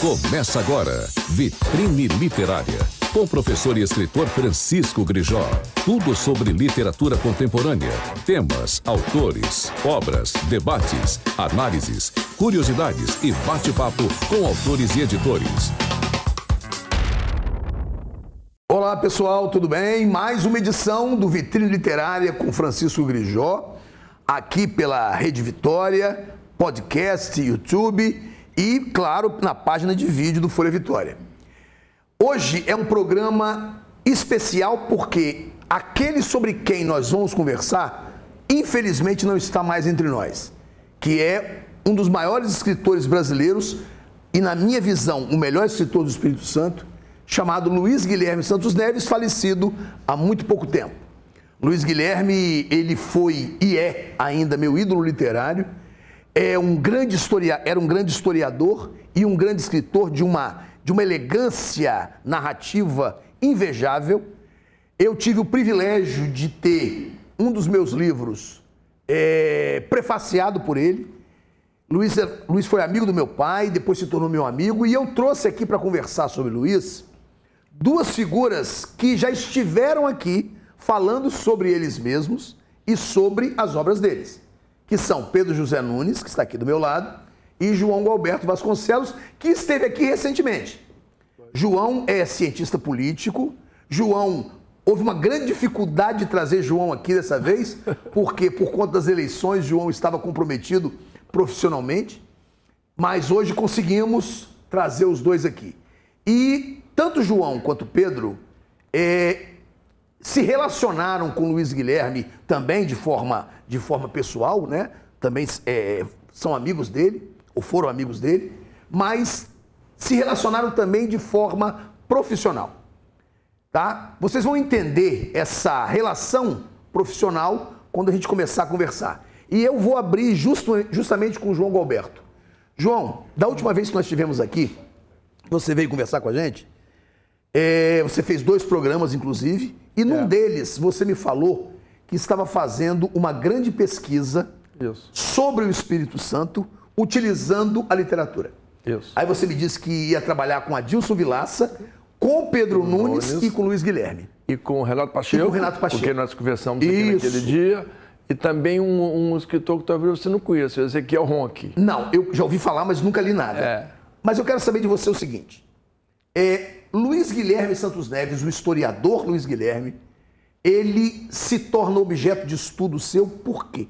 Começa agora, Vitrine Literária, com o professor e escritor Francisco Grijó. Tudo sobre literatura contemporânea, temas, autores, obras, debates, análises, curiosidades e bate-papo com autores e editores. Olá pessoal, tudo bem? Mais uma edição do Vitrine Literária com Francisco Grijó, aqui pela Rede Vitória, podcast, YouTube e, claro, na página de vídeo do Folha Vitória. Hoje é um programa especial porque aquele sobre quem nós vamos conversar, infelizmente não está mais entre nós, que é um dos maiores escritores brasileiros e, na minha visão, o melhor escritor do Espírito Santo, chamado Luiz Guilherme Santos Neves, falecido há muito pouco tempo. Luiz Guilherme, ele foi e é ainda meu ídolo literário é um grande historia, era um grande historiador e um grande escritor de uma, de uma elegância narrativa invejável. Eu tive o privilégio de ter um dos meus livros é, prefaciado por ele. Luiz, é, Luiz foi amigo do meu pai, depois se tornou meu amigo, e eu trouxe aqui para conversar sobre Luiz duas figuras que já estiveram aqui falando sobre eles mesmos e sobre as obras deles que são Pedro José Nunes, que está aqui do meu lado, e João Alberto Vasconcelos, que esteve aqui recentemente. João é cientista político. João, houve uma grande dificuldade de trazer João aqui dessa vez, porque por conta das eleições, João estava comprometido profissionalmente. Mas hoje conseguimos trazer os dois aqui. E tanto João quanto Pedro é, se relacionaram com Luiz Guilherme também de forma, de forma pessoal, né? Também é, são amigos dele, ou foram amigos dele, mas se relacionaram também de forma profissional. Tá? Vocês vão entender essa relação profissional quando a gente começar a conversar. E eu vou abrir justo, justamente com o João Galberto. João, da última vez que nós estivemos aqui, você veio conversar com a gente, é, você fez dois programas, inclusive, e num é. deles você me falou que estava fazendo uma grande pesquisa Isso. sobre o Espírito Santo, utilizando a literatura. Isso. Aí você me disse que ia trabalhar com Adilson Vilaça, com Pedro Nunes, Nunes, e com Luiz Guilherme. E com o Renato Pacheco. E com o Renato Pacheco. Porque nós conversamos aqui Isso. naquele dia. E também um, um escritor que talvez você não conheça, o Ronque. Não, eu já ouvi falar, mas nunca li nada. É. Mas eu quero saber de você o seguinte. É, Luiz Guilherme Santos Neves, o historiador Luiz Guilherme, ele se torna objeto de estudo seu por quê?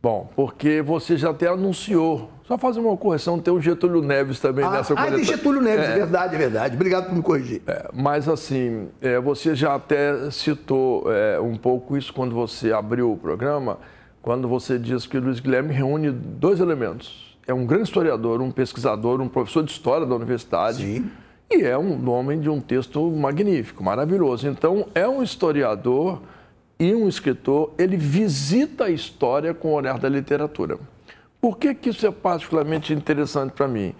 Bom, porque você já até anunciou. Só fazer uma correção, tem o Getúlio Neves também ah, nessa coletiva. Ah, Getúlio Neves, é. verdade, é verdade. Obrigado por me corrigir. É, mas assim, é, você já até citou é, um pouco isso quando você abriu o programa, quando você diz que Luiz Guilherme reúne dois elementos. É um grande historiador, um pesquisador, um professor de história da universidade. Sim e é um homem de um texto magnífico, maravilhoso. Então, é um historiador e um escritor, ele visita a história com o olhar da literatura. Por que, que isso é particularmente interessante para mim?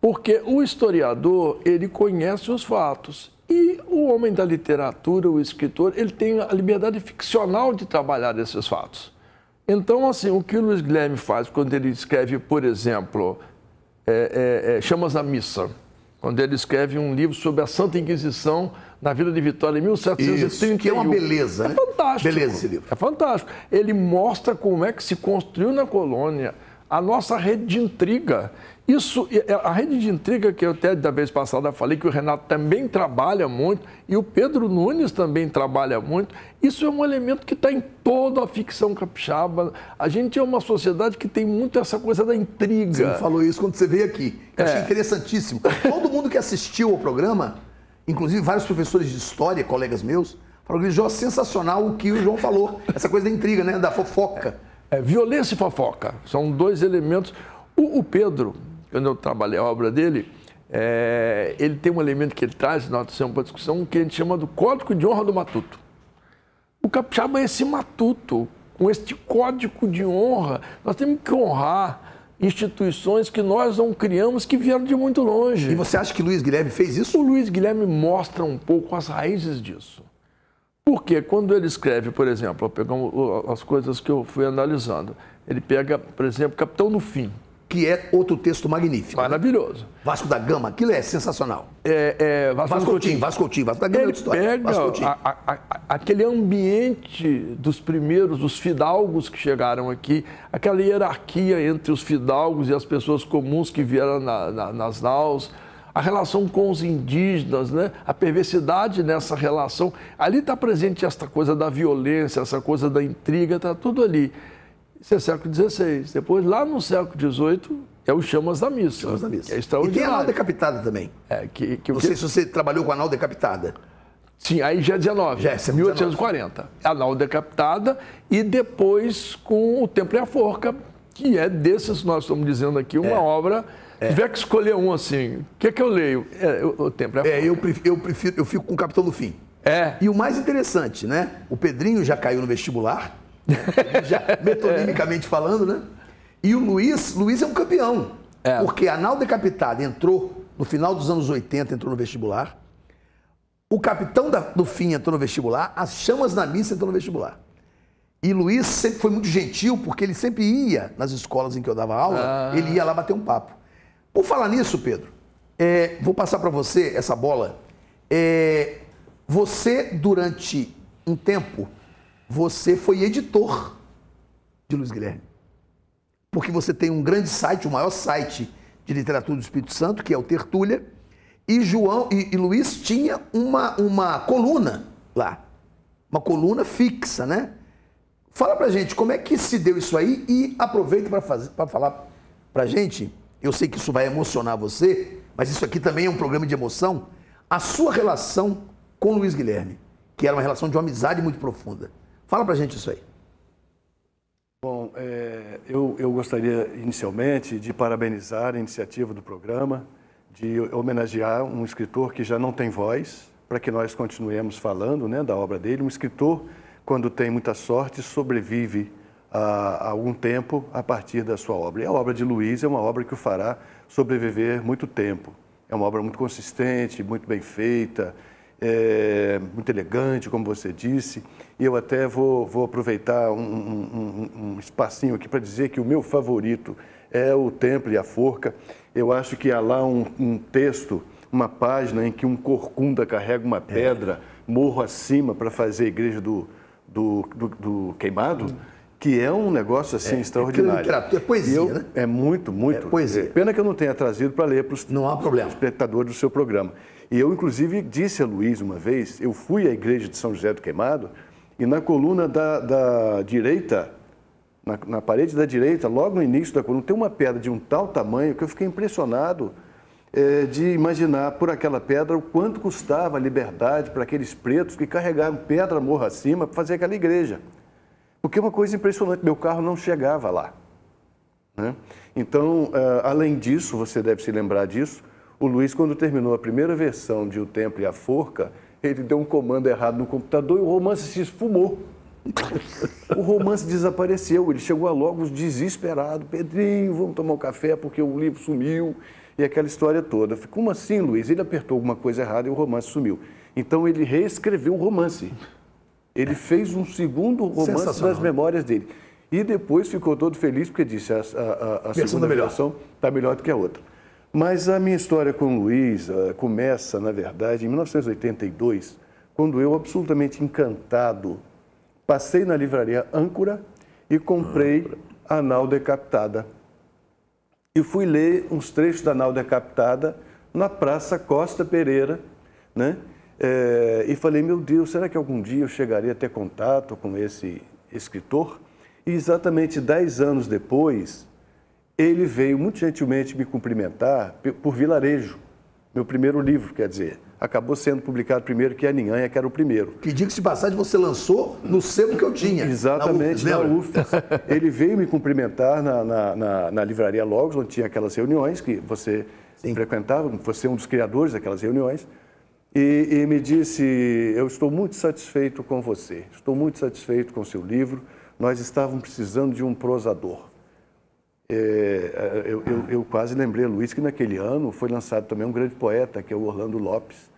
Porque o historiador, ele conhece os fatos. E o homem da literatura, o escritor, ele tem a liberdade ficcional de trabalhar esses fatos. Então, assim, o que o Luiz Guilherme faz quando ele escreve, por exemplo, é, é, é Chamas à Missa, quando ele escreve um livro sobre a Santa Inquisição na Vila de Vitória em 1731. Isso, que é uma beleza, é né? fantástico. Beleza esse livro. É fantástico. Ele mostra como é que se construiu na colônia a nossa rede de intriga isso, é, a rede de intriga que eu até da vez passada falei que o Renato também trabalha muito e o Pedro Nunes também trabalha muito. Isso é um elemento que está em toda a ficção capixaba. A gente é uma sociedade que tem muito essa coisa da intriga. Você me falou isso quando você veio aqui. Eu é. achei interessantíssimo. Todo mundo que assistiu ao programa, inclusive vários professores de história, colegas meus, falou que João sensacional o que o João falou. Essa coisa da intriga, né? Da fofoca. É, violência e fofoca são dois elementos. o Pedro, quando eu trabalhei a obra dele, é, ele tem um elemento que ele traz, nós temos uma discussão, que a gente chama do Código de Honra do Matuto. O capixaba é esse matuto, com este código de honra. Nós temos que honrar instituições que nós não criamos, que vieram de muito longe. E você acha que Luiz Guilherme fez isso? O Luiz Guilherme mostra um pouco as raízes disso. Porque quando ele escreve, por exemplo, pegamos as coisas que eu fui analisando, ele pega, por exemplo, Capitão no Fim, que é outro texto magnífico. Né? Maravilhoso. Né? Vasco da Gama, aquilo é sensacional. É, é, Vasco, Coutinho, Vasco Coutinho, Vasco da Gama é Ele é história. pega a, a, a, aquele ambiente dos primeiros, dos fidalgos que chegaram aqui, aquela hierarquia entre os fidalgos e as pessoas comuns que vieram na, na, nas naus, a relação com os indígenas, né? a perversidade nessa relação. Ali está presente essa coisa da violência, essa coisa da intriga, está tudo ali. Isso é século XVI. Depois, lá no século XVIII, é o Chamas da Missa. Chamas da Missa. é extraordinário. E tem a anal decapitada também. É, que, que, Não que... sei se você trabalhou com a anal decapitada. Sim, aí já é 19, já é 1840. É anal decapitada e depois com o Templo e a Forca, que é desses, nós estamos dizendo aqui, uma é. obra. É. Tiver que escolher um assim, o que é que eu leio? É, o, o Templo e a Forca. É, eu prefiro, eu, prefiro, eu fico com o Capitão do Fim. É. E o mais interessante, né? O Pedrinho já caiu no vestibular Já, metonimicamente falando, né? E o Luiz, Luiz é um campeão. É. Porque Anal Decapitado entrou no final dos anos 80, entrou no vestibular. O capitão da, do fim entrou no vestibular, as chamas na missa entrou no vestibular. E Luiz sempre foi muito gentil, porque ele sempre ia nas escolas em que eu dava aula, ah. ele ia lá bater um papo. Por falar nisso, Pedro, é, vou passar para você essa bola. É, você, durante um tempo, você foi editor de Luiz Guilherme. Porque você tem um grande site, o maior site de literatura do Espírito Santo, que é o Tertulha, e João e, e Luiz tinha uma, uma coluna lá. Uma coluna fixa, né? Fala pra gente como é que se deu isso aí e aproveita para falar pra gente. Eu sei que isso vai emocionar você, mas isso aqui também é um programa de emoção. A sua relação com Luiz Guilherme, que era uma relação de uma amizade muito profunda. Fala para gente isso aí. Bom, é, eu, eu gostaria inicialmente de parabenizar a iniciativa do programa, de homenagear um escritor que já não tem voz, para que nós continuemos falando né, da obra dele. Um escritor, quando tem muita sorte, sobrevive a, a algum tempo a partir da sua obra. E a obra de Luiz é uma obra que o fará sobreviver muito tempo. É uma obra muito consistente, muito bem feita, é, muito elegante, como você disse. E eu até vou, vou aproveitar um, um, um espacinho aqui para dizer que o meu favorito é o Templo e a Forca. Eu acho que há lá um, um texto, uma página em que um corcunda carrega uma é. pedra é. morro acima para fazer a igreja do, do, do, do queimado. Hum que é um negócio assim é, é extraordinário. É, é poesia, eu, né? É muito, muito. É poesia. É, pena que eu não tenha trazido para ler para os não há problema espectadores do seu programa. E eu inclusive disse a Luiz uma vez, eu fui à igreja de São José do Queimado e na coluna da, da direita, na, na, parede da direita, logo no início da coluna, tem uma pedra de um tal tamanho que eu fiquei impressionado é, de imaginar por aquela pedra o quanto custava a liberdade para aqueles pretos que carregaram pedra morro acima para fazer aquela igreja. Porque é uma coisa impressionante, meu carro não chegava lá. Né? Então, é, além disso, você deve se lembrar disso, o Luiz, quando terminou a primeira versão de O Templo e a Forca, ele deu um comando errado no computador e o romance se esfumou. O romance desapareceu, ele chegou a desesperado. Pedrinho, vamos tomar um café porque o livro sumiu e aquela história toda. Ficou como assim, Luiz? Ele apertou alguma coisa errada e o romance sumiu. Então ele reescreveu o romance. Ele fez um segundo romance das memórias dele. E depois ficou todo feliz porque disse a, a, a, a segunda tá versão está melhor do que a outra. Mas a minha história com Luiz eh, começa, na verdade, em 1982, quando eu, absolutamente encantado, passei na livraria Âncora e comprei A Nau Decapitada. E fui ler uns trechos da Nau Decapitada na Praça Costa Pereira, né? É, e falei, meu Deus, será que algum dia eu chegaria a ter contato com esse escritor? E exatamente dez anos depois, ele veio muito gentilmente me cumprimentar por Vilarejo, meu primeiro livro, quer dizer. Acabou sendo publicado primeiro que a Ninhanha, que era o primeiro. Que diga que se passagem você lançou no sebo que eu tinha. Exatamente, na UFES. ele veio me cumprimentar na, na, na, na livraria Logos, onde tinha aquelas reuniões que você Sim. frequentava, você é um dos criadores daquelas reuniões, e, e me disse: Eu estou muito satisfeito com você, estou muito satisfeito com seu livro, nós estávamos precisando de um prosador. É, é, eu, eu, eu, quase lembrei Luiz que naquele ano foi lançado também um grande poeta, que é o Orlando Lopes,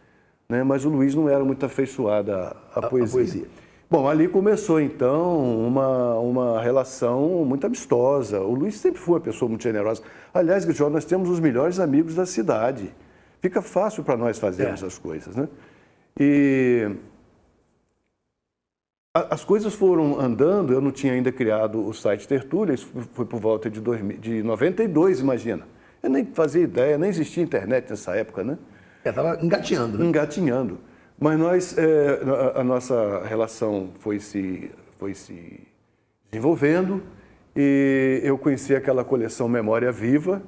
né? mas o Luiz não era muito afeiçoado à, à a, poesia. A poesia. Bom, ali começou então uma, uma relação muito amistosa. O Luiz sempre foi uma pessoa muito generosa. Aliás, Grijol, nós temos os melhores amigos da cidade. Fica fácil para nós fazermos é. as coisas, né? E as coisas foram andando, eu não tinha ainda criado o site Tertúlia, isso foi por volta de, 2000, de 92, imagina. Eu nem fazia ideia, nem existia internet nessa época, né? Estava é, engatinhando, né? Engatinhando. Mas nós, é, a, a, nossa relação foi se, foi se desenvolvendo e eu conheci aquela coleção Memória Viva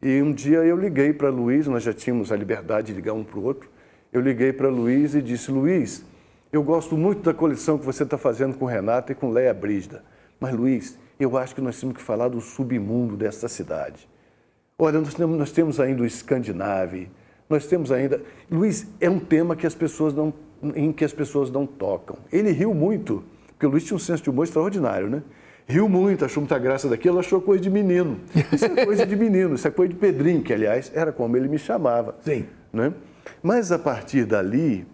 e um dia eu liguei para Luiz, nós já tínhamos a liberdade de ligar um para o outro, eu liguei para Luiz e disse, Luiz, eu gosto muito da coleção que você está fazendo com Renata e com Leia Brígida. Mas, Luiz, eu acho que nós temos que falar do submundo desta cidade. Olha, nós temos, nós temos ainda o Escandinave, nós temos ainda. Luiz, é um tema que as pessoas não, em que as pessoas não tocam. Ele riu muito, porque o Luiz tinha um senso de humor extraordinário, né? Riu muito, achou muita graça daquilo, achou coisa de menino. Isso é coisa de menino, isso é coisa de Pedrinho, que aliás era como ele me chamava. Sim. Né? Mas a partir dali,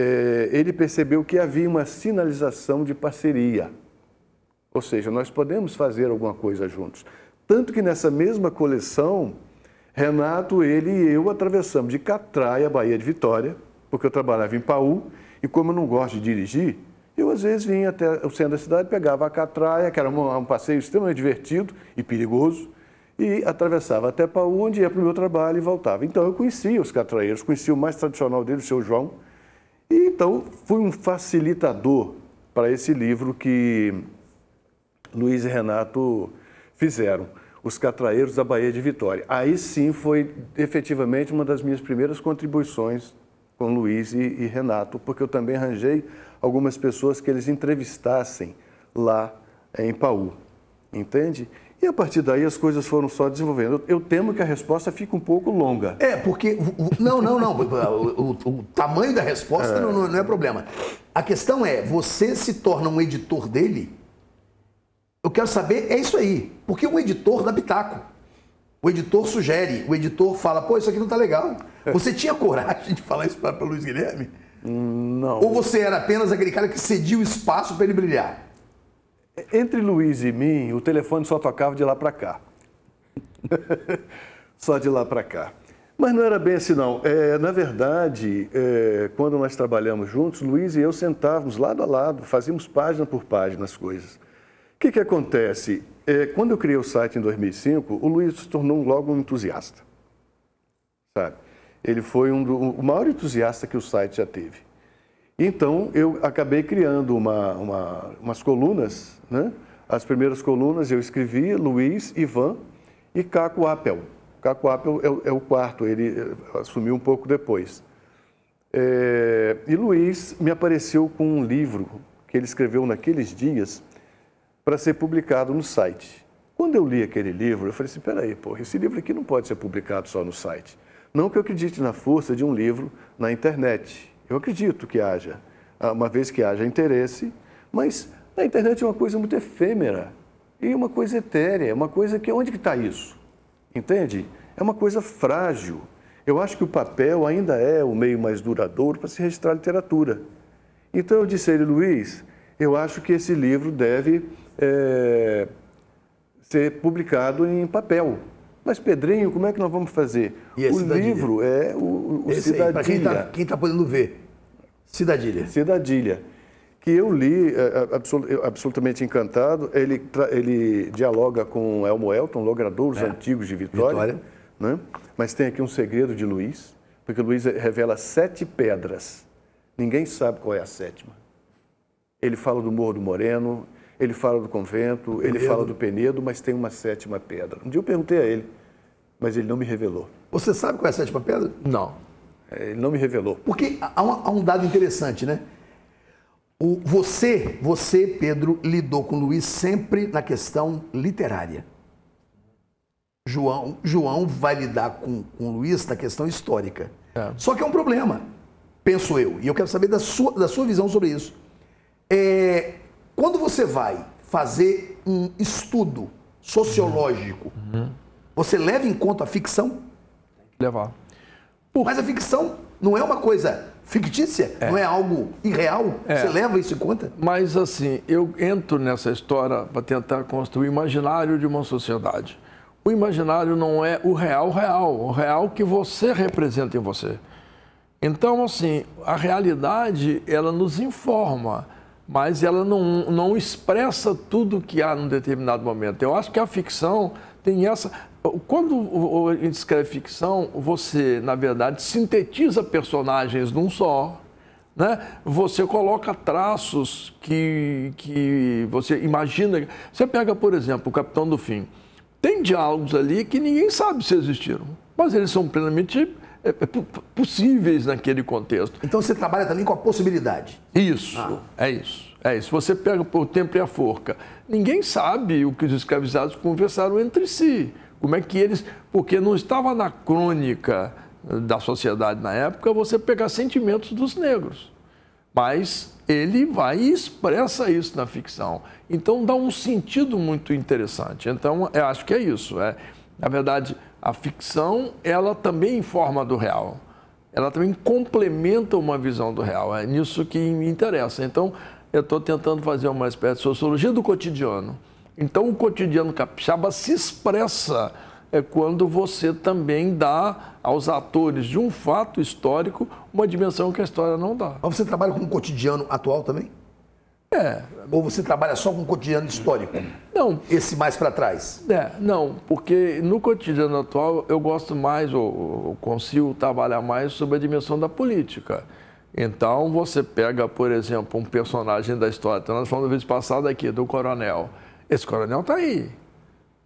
é, ele percebeu que havia uma sinalização de parceria. Ou seja, nós podemos fazer alguma coisa juntos. Tanto que nessa mesma coleção, Renato, ele e eu atravessamos de Catraia, Bahia de Vitória, porque eu trabalhava em Paú, e como eu não gosto de dirigir, eu às vezes vinha até o centro da cidade, pegava a Catraia, que era um, um passeio extremamente divertido e perigoso, e atravessava até Paú, onde ia para o meu trabalho e voltava. Então eu conhecia os catraeiros, conhecia o mais tradicional dele, o seu João, então, fui um facilitador para esse livro que Luiz e Renato fizeram, Os Catraeiros da Bahia de Vitória. Aí sim foi efetivamente uma das minhas primeiras contribuições com Luiz e, e Renato, porque eu também arranjei algumas pessoas que eles entrevistassem lá em Paú, entende? E a partir daí as coisas foram só desenvolvendo. Eu, temo que a resposta fique um pouco longa. É, porque. não, não, não. o, o, o, tamanho da resposta é. Não, não é problema. A questão é: você se torna um editor dele? Eu quero saber, é isso aí. Porque o editor dá pitaco. O editor sugere, o editor fala, pô, isso aqui não tá legal. É. Você tinha coragem de falar isso para o Luiz Guilherme? Hum, não. Ou você era apenas aquele cara que cedia o espaço para ele brilhar? Entre Luiz e mim, o telefone só tocava de lá para cá. só de lá para cá. Mas não era bem assim, não. É, na verdade, é, quando nós trabalhamos juntos, Luiz e eu sentávamos lado a lado, fazíamos página por página as coisas. O que, que acontece? É, quando eu criei o site em 2005, o Luiz se tornou logo um entusiasta. Sabe? Ele foi um do, o maior entusiasta que o site já teve. Então eu acabei criando uma, uma, umas colunas, né? As primeiras colunas eu escrevi Luiz, Ivan e Caco Apel. Caco Apel é, é o quarto, ele eh, assumiu um pouco depois. É, e Luiz me apareceu com um livro que ele escreveu naqueles dias para ser publicado no site. Quando eu li aquele livro, eu falei assim, peraí, porra, esse livro aqui não pode ser publicado só no site. Não que eu acredite na força de um livro na internet, eu acredito que haja, ah, uma vez que haja interesse, mas na internet é uma coisa muito efêmera e uma coisa etérea, é uma coisa que onde que está isso? Entende? É uma coisa frágil. Eu acho que o papel ainda é o meio mais duradouro para se registrar literatura. Então eu disse a ele, Luiz, eu acho que esse livro deve é, ser publicado em papel. Mas, Pedrinho, como é que nós vamos fazer? É o Cidadilha? livro é o, o Cidadilha. Para tá, quem está tá podendo ver, Cidadilha. Cidadilha. Que eu li é, é absolutamente encantado. Ele, ele dialoga com Elmo Elton, logradouros é. antigos de Vitória. Vitória. Né? Mas tem aqui um segredo de Luiz, porque Luiz revela sete pedras. Ninguém sabe qual é a sétima. Ele fala do Morro do Moreno, ele fala do convento, do ele fala do Penedo, mas tem uma sétima pedra. Um dia eu perguntei a ele, mas ele não me revelou. Você sabe qual é a sétima pedra? Não. É, ele não me revelou. Porque há, uma, há um dado interessante, né? O, você, você, Pedro, lidou com Luiz sempre na questão literária. João, João vai lidar com, com Luiz na questão histórica. É. Só que é um problema, penso eu. E eu quero saber da sua, da sua visão sobre isso. É, quando você vai fazer um estudo sociológico uhum. uhum. Você leva em conta a ficção? Levar. Mas a ficção não é uma coisa fictícia, é. não é algo irreal. É. Você leva isso em conta? Mas assim, eu entro nessa história para tentar construir o imaginário de uma sociedade. O imaginário não é o real real, o real que você representa em você. Então, assim, a realidade, ela nos informa, mas ela não, não expressa tudo que há num determinado momento. Eu acho que a ficção tem essa. Quando a gente escreve ficção, você, na verdade, sintetiza personagens num só, né? Você coloca traços que, que você imagina. Você pega, por exemplo, o Capitão do Fim. Tem diálogos ali que ninguém sabe se existiram, mas eles são plenamente é, é, é, possíveis naquele contexto. Então você trabalha também com a possibilidade. Isso, ah. é isso. É isso. Você pega o tempo e a forca. Ninguém sabe o que os escravizados conversaram entre si. Como é que eles. Porque não estava na crônica eh, da sociedade na época você pegar sentimentos dos negros. Mas ele vai e expressa isso na ficção. Então dá um sentido muito interessante. Então, eu acho que é isso. É, na verdade, a ficção, ela também informa do real. Ela também complementa uma visão do real. É nisso que me interessa. Então, eu estou tentando fazer uma espécie de sociologia do cotidiano então, o cotidiano capixaba se expressa é quando você também dá aos atores de um fato histórico uma dimensão que a história não dá. Mas você trabalha com o cotidiano atual também? É. Ou você trabalha só com o cotidiano histórico? Não. Esse mais para trás? É, não, porque no cotidiano atual eu gosto mais, ou, consigo trabalhar mais sobre a dimensão da política. Então você pega, por exemplo, um personagem da história. Então, nós falamos da vez passada aqui, do coronel esse coronel está aí.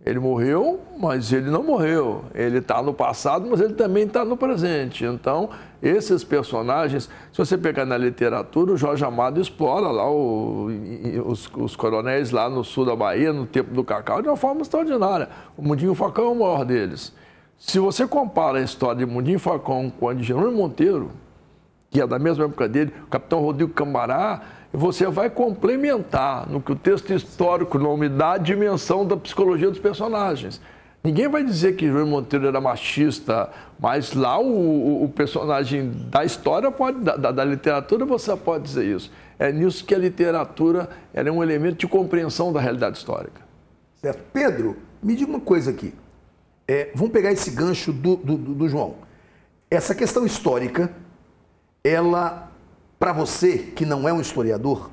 Ele morreu, mas ele não morreu. Ele está no passado, mas ele também está no presente. Então, esses personagens, se você pegar na literatura, o Jorge Amado explora lá o, os, os, coronéis lá no sul da Bahia, no tempo do Cacau, de uma forma extraordinária. O Mundinho Facão é o maior deles. Se você compara a história de Mundinho Facão com a de Jerônimo Monteiro, que é da mesma época dele, o capitão Rodrigo Cambará, você vai complementar no que o texto histórico não me dá a dimensão da psicologia dos personagens. Ninguém vai dizer que João Monteiro era machista, mas lá o, o, personagem da história, pode, da, da, literatura, você pode dizer isso. É nisso que a literatura é um elemento de compreensão da realidade histórica. Certo. Pedro, me diga uma coisa aqui. É, vamos pegar esse gancho do, do, do João. Essa questão histórica ela, para você que não é um historiador,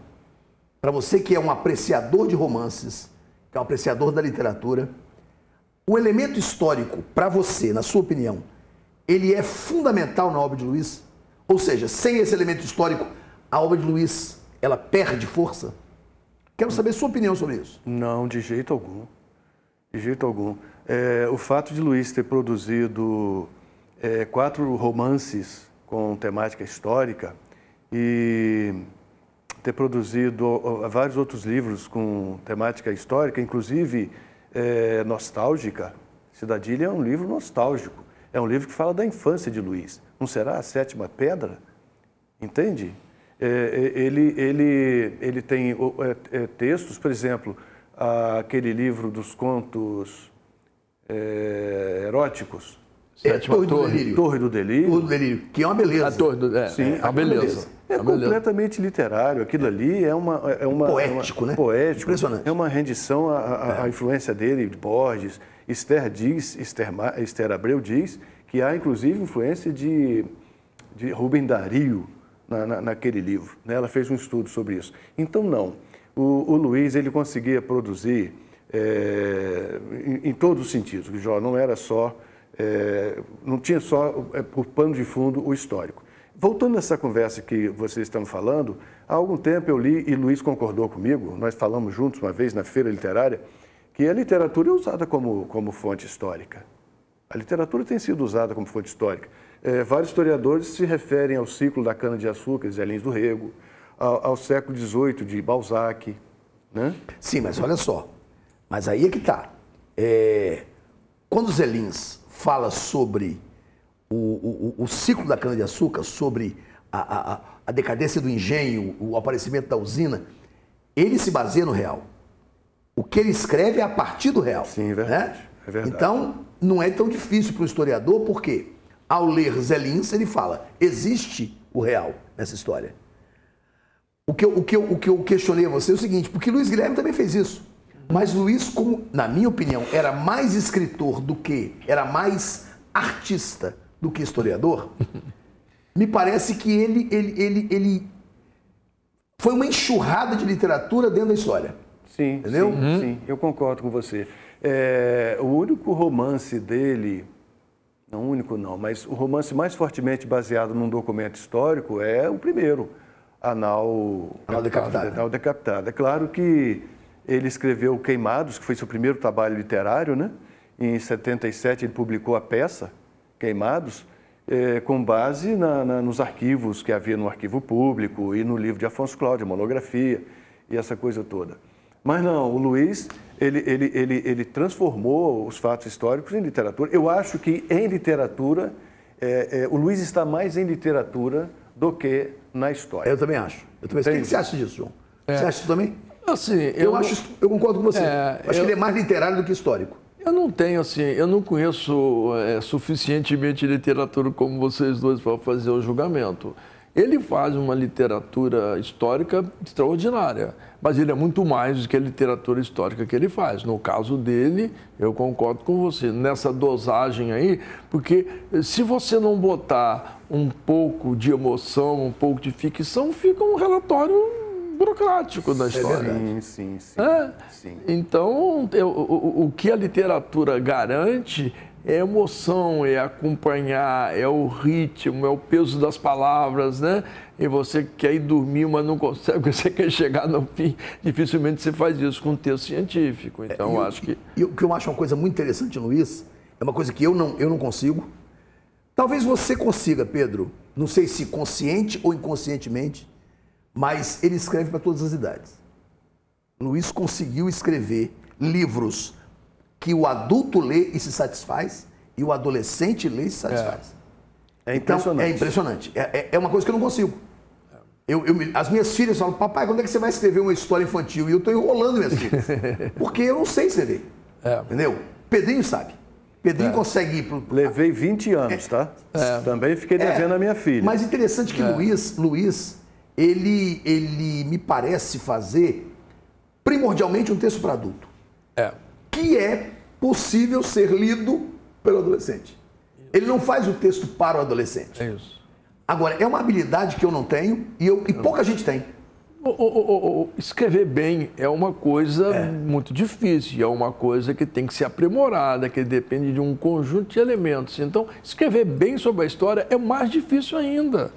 para você que é um apreciador de romances, que é um apreciador da literatura, o elemento histórico, para você, na sua opinião, ele é fundamental na obra de Luiz? Ou seja, sem esse elemento histórico, a obra de Luiz, ela perde força? Quero saber sua opinião sobre isso. Não, de jeito algum. De jeito algum. É, o fato de Luiz ter produzido é, quatro romances com temática histórica e ter produzido vários outros livros com temática histórica, inclusive é, nostálgica. Cidadilha é um livro nostálgico, é um livro que fala da infância de Luiz. Não será a sétima pedra? Entende? É, é ele, ele, ele tem é, é, textos, por exemplo, aquele livro dos contos é, eróticos, Sétima é, Torre, Torre, do Delírio. Torre do Delírio. Torre do Delírio, que é uma beleza. A Torre do, é, Sim, a, a beleza. beleza. É, é a completamente beleza. literário. Aquilo é. ali é uma. É, é uma poético, é uma, né? Poético. Impressionante. É uma rendição à, à influência dele, de Borges. Esther diz, Esther, Esther Abreu diz, que há inclusive influência de, de Rubem Dario na, na, naquele livro. Né? Ela fez um estudo sobre isso. Então, não. O, o Luiz ele conseguia produzir é, em, em todos os sentidos. O Jó não era só é, não tinha só é, por pano de fundo o histórico. Voltando nessa conversa que vocês estão falando, há algum tempo eu li, e Luiz concordou comigo, nós falamos juntos uma vez na feira literária, que a literatura é usada como, como fonte histórica. A literatura tem sido usada como fonte histórica. É, vários historiadores se referem ao ciclo da cana-de-açúcar, Zé Lins do Rego, ao, ao século XVIII de Balzac. Né? Sim, mas olha só. Mas aí é que está. É, quando Zelins fala sobre o, o, o ciclo da cana-de-açúcar, sobre a, a, a decadência do engenho, o aparecimento da usina, ele se baseia no real. O que ele escreve é a partir do real. Sim, é né? verdade. Né? É verdade. Então, não é tão difícil para o historiador, porque ao ler Zelins, ele fala: existe o real nessa história. O que, eu, o, que eu, o que eu questionei a você é o seguinte, porque Luiz Guilherme também fez isso. Mas Luiz, como, na minha opinião, era mais escritor do que, era mais artista do que historiador, me parece que ele, ele, ele, ele foi uma enxurrada de literatura dentro da história. Sim, entendeu? Sim, uhum. sim eu concordo com você. É, o único romance dele, não único não, mas o romance mais fortemente baseado num documento histórico é o primeiro, Anal, Anal Decapitada. Anal Decapitada. É claro que ele escreveu Queimados, que foi seu primeiro trabalho literário, né? Em 77 ele publicou a peça Queimados, eh, com base na, na, nos arquivos que havia no arquivo público e no livro de Afonso Cláudio, monografia e essa coisa toda. Mas não, o Luiz, ele, ele, ele, ele transformou os fatos históricos em literatura. Eu acho que em literatura, eh, eh, o Luiz está mais em literatura do que na história. Eu também acho. Eu também... O que você acha disso, João? É. Você acha isso também? Assim, eu, eu acho, eu concordo com você. É, acho eu, que ele é mais literário do que histórico. Eu não tenho, assim, eu não conheço é, suficientemente literatura como vocês dois para fazer o julgamento. Ele faz uma literatura histórica extraordinária, mas ele é muito mais do que a literatura histórica que ele faz. No caso dele, eu concordo com você, nessa dosagem aí, porque se você não botar um pouco de emoção, um pouco de ficção, fica um relatório burocrático da é história. sim, sim, sim, é? sim. Então, eu, o, o que a literatura garante é emoção, é acompanhar, é o ritmo, é o peso das palavras, né? E você quer ir dormir, mas não consegue, você quer chegar no fim. Dificilmente você faz isso com um texto científico. É, então, é, eu, acho que. E o que eu acho uma coisa muito interessante, Luiz, é uma coisa que eu não, eu não consigo. Talvez você consiga, Pedro, não sei se consciente ou inconscientemente, mas ele escreve para todas as idades. Luiz conseguiu escrever livros que o adulto lê e se satisfaz e o adolescente lê e se satisfaz. É, é impressionante. Então, é impressionante. É, é, é, uma coisa que eu não consigo. Eu, eu, as minhas filhas falam, papai, quando é que você vai escrever uma história infantil? E eu estou enrolando minhas filhas. Porque eu não sei escrever. É. Entendeu? Pedrinho sabe. Pedrinho é. consegue ir pro... Levei 20 anos, é. tá? É. Também fiquei devendo a minha filha. Mas interessante que Luiz, Luiz ele, ele me parece fazer primordialmente um texto para adulto. É. Que é possível ser lido pelo adolescente. Ele não faz o texto para o adolescente. É isso. Agora, é uma habilidade que eu não tenho e, eu, e pouca gente tem. O, o, o, escrever bem é uma coisa é. muito difícil, é uma coisa que tem que ser aprimorada, que depende de um conjunto de elementos. Então, escrever bem sobre a história é mais difícil ainda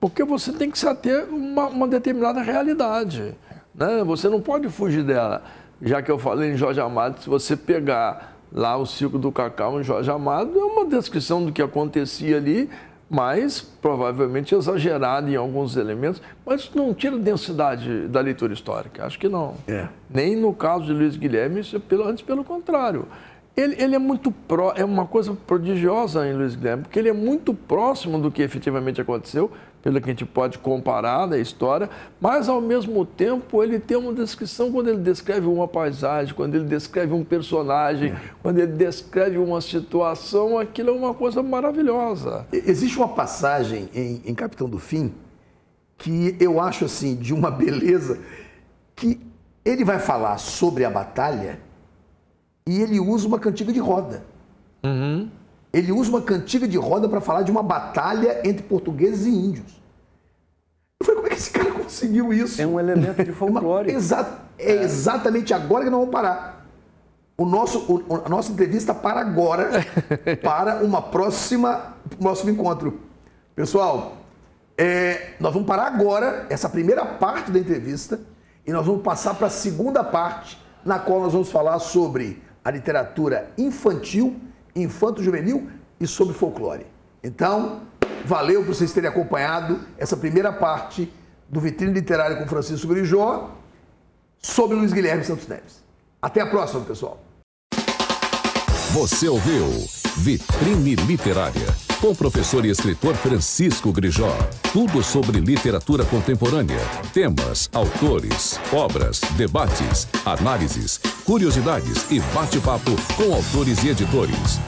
porque você tem que se ater uma, uma determinada realidade. Né? Você não pode fugir dela. Já que eu falei em Jorge Amado, se você pegar lá o Circo do Cacau em Jorge Amado, é uma descrição do que acontecia ali, mas provavelmente exagerada em alguns elementos, mas não tira densidade da leitura histórica, acho que não. É. Nem no caso de Luiz Guilherme, isso é pelo, antes pelo contrário. Ele, ele, é muito pró, é uma coisa prodigiosa em Luiz Guilherme, porque ele é muito próximo do que efetivamente aconteceu, pelo que a gente pode comparar da história, mas ao mesmo tempo ele tem uma descrição quando ele descreve uma paisagem, quando ele descreve um personagem, é. quando ele descreve uma situação, aquilo é uma coisa maravilhosa. Existe uma passagem em, em Capitão do Fim que eu acho assim de uma beleza que ele vai falar sobre a batalha e ele usa uma cantiga de roda. Uhum. Ele usa uma cantiga de roda para falar de uma batalha entre portugueses e índios. Eu falei, como é que esse cara conseguiu isso? É um elemento de é folclore. É, é. exatamente agora que nós vamos parar. O nosso, o, a nossa entrevista para agora, para uma próxima, próximo encontro. Pessoal, é, nós vamos parar agora essa primeira parte da entrevista e nós vamos passar para a segunda parte, na qual nós vamos falar sobre a literatura infantil, infanto-juvenil e sobre folclore. Então, Valeu por vocês terem acompanhado essa primeira parte do Vitrine Literário com Francisco Grijó sobre Luiz Guilherme Santos Neves. Até a próxima, pessoal. Você ouviu Vitrine Literária com o professor e escritor Francisco Grijó. Tudo sobre literatura contemporânea, temas, autores, obras, debates, análises, curiosidades e bate-papo com autores e editores.